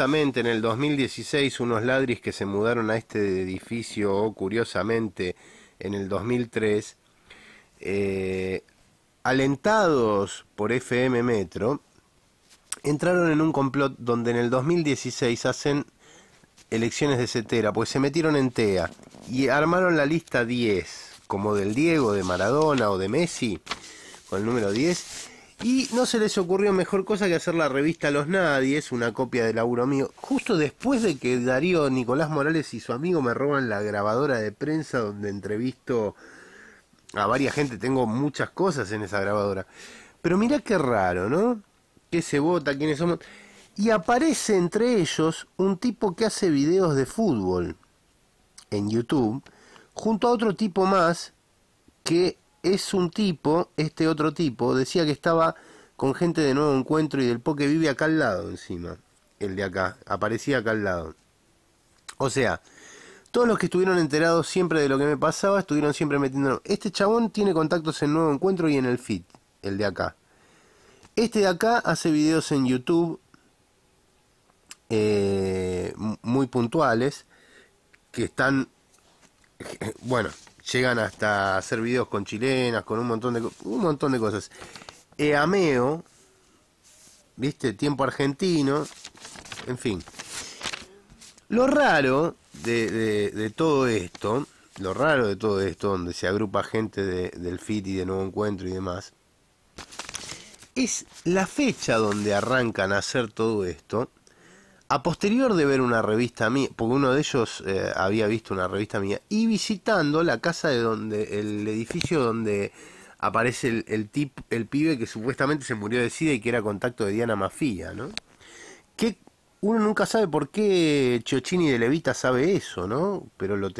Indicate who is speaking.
Speaker 1: Curiosamente en el 2016 unos ladris que se mudaron a este edificio, curiosamente, en el 2003, eh, alentados por FM Metro, entraron en un complot donde en el 2016 hacen elecciones de Cetera, pues se metieron en TEA y armaron la lista 10, como del Diego, de Maradona o de Messi, con el número 10, y no se les ocurrió mejor cosa que hacer la revista Los Nadies, una copia de laburo mío, justo después de que Darío Nicolás Morales y su amigo me roban la grabadora de prensa donde entrevisto a varias gente, tengo muchas cosas en esa grabadora. Pero mirá qué raro, ¿no? Que se vota? ¿Quiénes somos? Y aparece entre ellos un tipo que hace videos de fútbol en YouTube, junto a otro tipo más que es un tipo, este otro tipo, decía que estaba con gente de nuevo encuentro y del po que vive acá al lado encima. El de acá, aparecía acá al lado. O sea, todos los que estuvieron enterados siempre de lo que me pasaba, estuvieron siempre metiendo Este chabón tiene contactos en Nuevo Encuentro y en el FIT, el de acá. Este de acá hace videos en YouTube eh, muy puntuales, que están bueno, llegan hasta hacer videos con chilenas, con un montón de, un montón de cosas. Eameo, eh, ¿viste? Tiempo argentino, en fin. Lo raro de, todo esto, lo raro de todo esto, donde se agrupa gente del FIT y de Nuevo Encuentro y demás, es la fecha donde arrancan a hacer todo esto, a posterior de ver una revista mía, porque uno de ellos eh, había visto una revista mía, y visitando la casa de donde, el edificio donde aparece el, tip, el pibe que supuestamente se murió de SIDA y que era contacto de Diana Mafia, ¿no? Que uno nunca sabe por qué Chiochini de Levita sabe eso, ¿no? Pero lo tenía.